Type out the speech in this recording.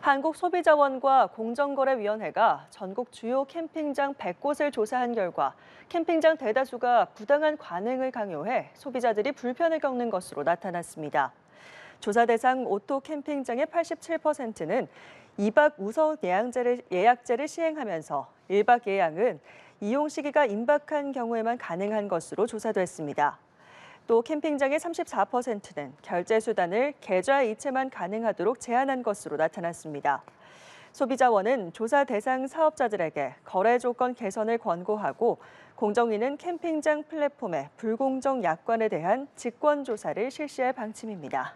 한국소비자원과 공정거래위원회가 전국 주요 캠핑장 100곳을 조사한 결과 캠핑장 대다수가 부당한 관행을 강요해 소비자들이 불편을 겪는 것으로 나타났습니다. 조사 대상 오토 캠핑장의 87%는 2박 우석 예약제를, 예약제를 시행하면서 1박 예약은 이용 시기가 임박한 경우에만 가능한 것으로 조사됐습니다. 또 캠핑장의 34%는 결제 수단을 계좌 이체만 가능하도록 제한한 것으로 나타났습니다. 소비자원은 조사 대상 사업자들에게 거래 조건 개선을 권고하고 공정위는 캠핑장 플랫폼의 불공정 약관에 대한 직권 조사를 실시할 방침입니다.